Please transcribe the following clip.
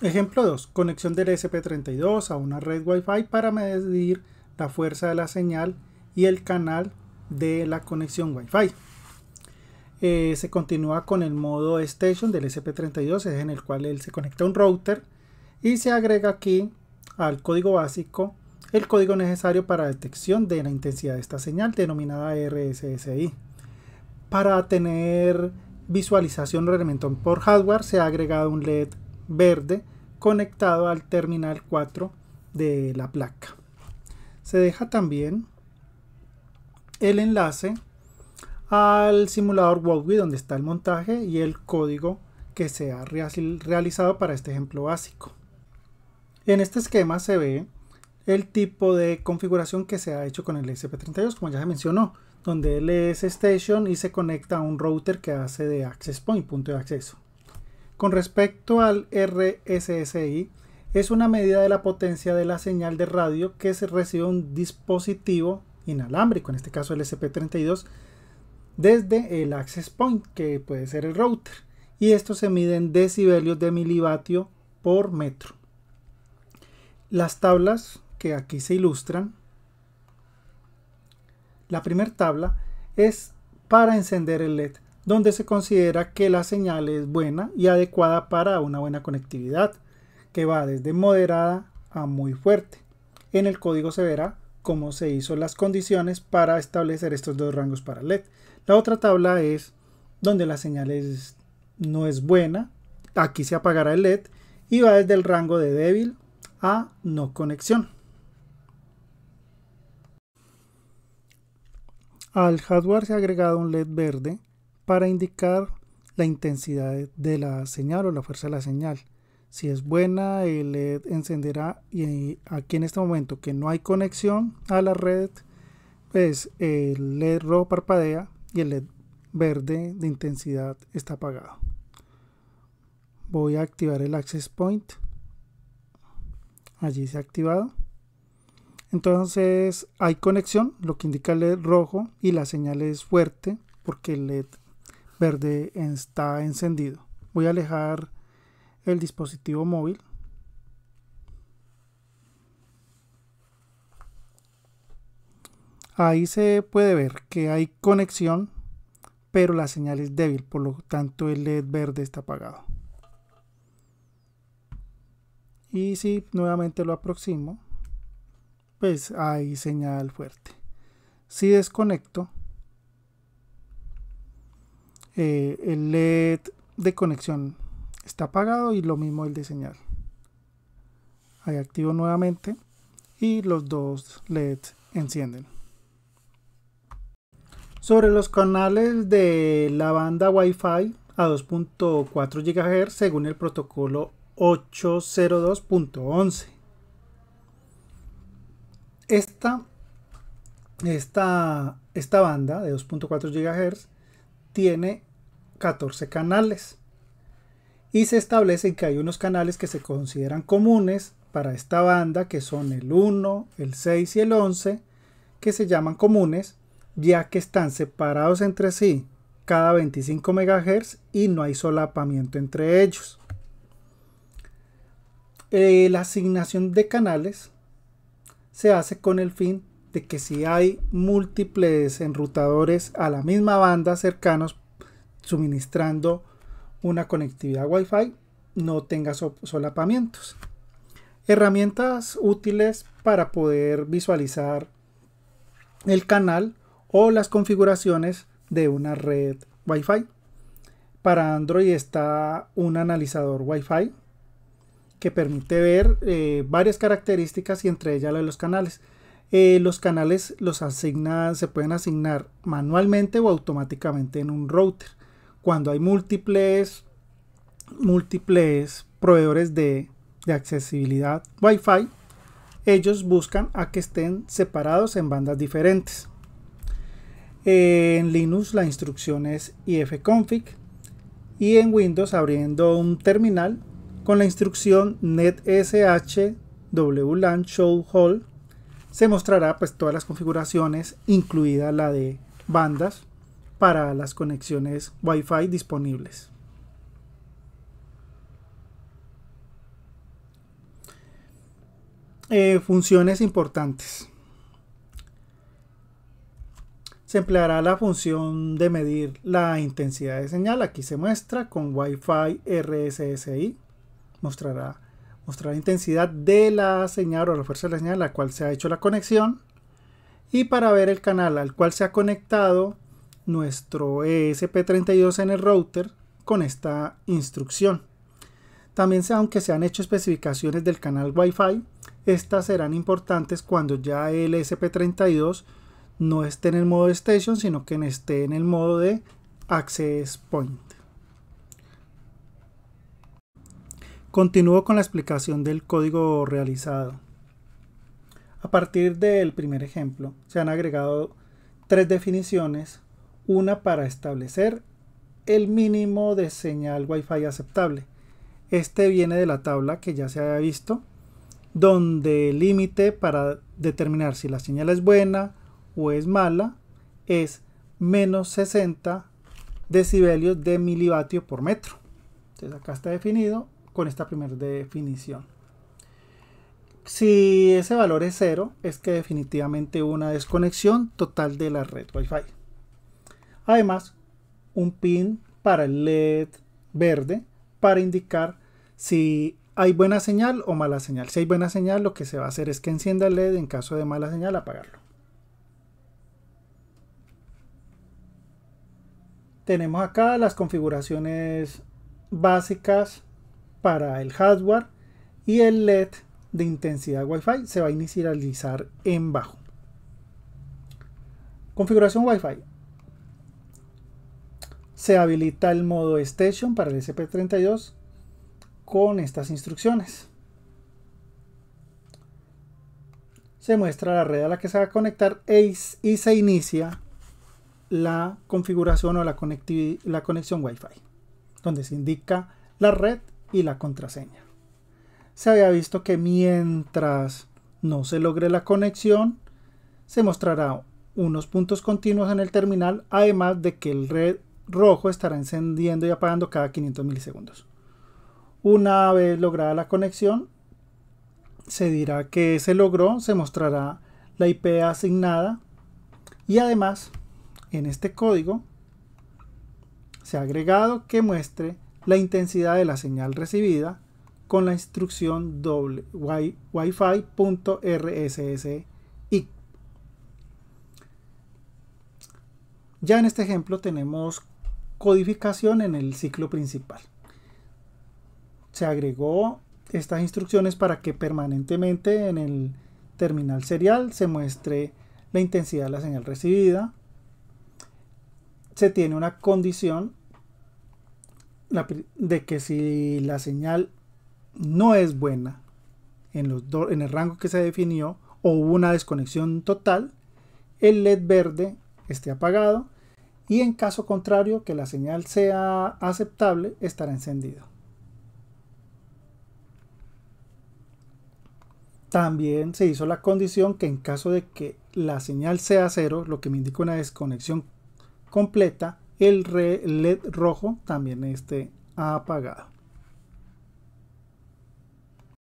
Ejemplo 2. Conexión del SP32 a una red Wi-Fi para medir la fuerza de la señal y el canal de la conexión Wi-Fi. Eh, se continúa con el modo Station del SP32, es en el cual él se conecta a un router y se agrega aquí al código básico el código necesario para detección de la intensidad de esta señal denominada RSSI. Para tener visualización realmente por hardware se ha agregado un LED verde conectado al terminal 4 de la placa. Se deja también el enlace al simulador Huawei donde está el montaje y el código que se ha realizado para este ejemplo básico. En este esquema se ve el tipo de configuración que se ha hecho con el SP32, como ya se mencionó, donde él es Station y se conecta a un router que hace de Access Point, punto de acceso. Con respecto al RSSI, es una medida de la potencia de la señal de radio que se recibe un dispositivo inalámbrico, en este caso el SP32, desde el access point, que puede ser el router. Y esto se mide en decibelios de milivatio por metro. Las tablas que aquí se ilustran, la primera tabla es para encender el LED donde se considera que la señal es buena y adecuada para una buena conectividad, que va desde moderada a muy fuerte. En el código se verá cómo se hizo las condiciones para establecer estos dos rangos para LED. La otra tabla es donde la señal no es buena, aquí se apagará el LED y va desde el rango de débil a no conexión. Al hardware se ha agregado un LED verde para indicar la intensidad de la señal o la fuerza de la señal. Si es buena, el LED encenderá y aquí en este momento que no hay conexión a la red, pues el LED rojo parpadea y el LED verde de intensidad está apagado. Voy a activar el access point. Allí se ha activado. Entonces hay conexión, lo que indica el LED rojo y la señal es fuerte porque el LED verde está encendido. Voy a alejar el dispositivo móvil. Ahí se puede ver que hay conexión, pero la señal es débil, por lo tanto el LED verde está apagado. Y si nuevamente lo aproximo, pues hay señal fuerte. Si desconecto, eh, el LED de conexión está apagado y lo mismo el de señal. Ahí activo nuevamente y los dos LEDs encienden. Sobre los canales de la banda Wi-Fi a 2.4 GHz según el protocolo 802.11. Esta, esta, esta banda de 2.4 GHz tiene 14 canales. Y se establece que hay unos canales que se consideran comunes para esta banda, que son el 1, el 6 y el 11, que se llaman comunes, ya que están separados entre sí cada 25 MHz y no hay solapamiento entre ellos. Eh, la asignación de canales se hace con el fin de que si hay múltiples enrutadores a la misma banda cercanos suministrando una conectividad Wi-Fi no tenga solapamientos. Herramientas útiles para poder visualizar el canal o las configuraciones de una red Wi-Fi. Para Android está un analizador Wi-Fi que permite ver eh, varias características y entre ellas la de los canales. Eh, los canales los asignan se pueden asignar manualmente o automáticamente en un router cuando hay múltiples, múltiples proveedores de, accesibilidad Wi-Fi, ellos buscan a que estén separados en bandas diferentes. En Linux la instrucción es ifconfig y en Windows abriendo un terminal con la instrucción netsh wlan show all se mostrará pues todas las configuraciones incluida la de bandas para las conexiones Wi-Fi disponibles. Eh, funciones importantes. Se empleará la función de medir la intensidad de señal. Aquí se muestra con Wi-Fi RSSI. Mostrará, mostrará la intensidad de la señal o la fuerza de la señal a la cual se ha hecho la conexión. Y para ver el canal al cual se ha conectado, nuestro ESP32 en el router con esta instrucción. También aunque se han hecho especificaciones del canal Wi-Fi, estas serán importantes cuando ya el esp 32 no esté en el modo Station, sino que esté en el modo de Access Point. Continúo con la explicación del código realizado. A partir del primer ejemplo, se han agregado tres definiciones una para establecer el mínimo de señal Wi-Fi aceptable. Este viene de la tabla que ya se había visto, donde el límite para determinar si la señal es buena o es mala es menos 60 decibelios de milivatio por metro. Entonces acá está definido con esta primera definición. Si ese valor es cero, es que definitivamente una desconexión total de la red Wi-Fi. Además, un pin para el LED verde para indicar si hay buena señal o mala señal. Si hay buena señal, lo que se va a hacer es que encienda el LED, en caso de mala señal, apagarlo. Tenemos acá las configuraciones básicas para el hardware y el LED de intensidad Wi-Fi se va a inicializar en bajo. Configuración Wi-Fi se habilita el modo Station para el SP32 con estas instrucciones. Se muestra la red a la que se va a conectar e y se inicia la configuración o la, la conexión Wi-Fi, donde se indica la red y la contraseña. Se había visto que mientras no se logre la conexión, se mostrará unos puntos continuos en el terminal, además de que el red rojo estará encendiendo y apagando cada 500 milisegundos. Una vez lograda la conexión, se dirá que se logró, se mostrará la IP asignada y además en este código se ha agregado que muestre la intensidad de la señal recibida con la instrucción doble wifi.rssi. Ya en este ejemplo tenemos codificación en el ciclo principal. Se agregó estas instrucciones para que permanentemente en el terminal serial se muestre la intensidad de la señal recibida. Se tiene una condición de que si la señal no es buena en, el rango que se definió o hubo una desconexión total, el LED verde esté apagado y en caso contrario que la señal sea aceptable estará encendido. También se hizo la condición que en caso de que la señal sea cero, lo que me indica una desconexión completa, el LED rojo también esté apagado.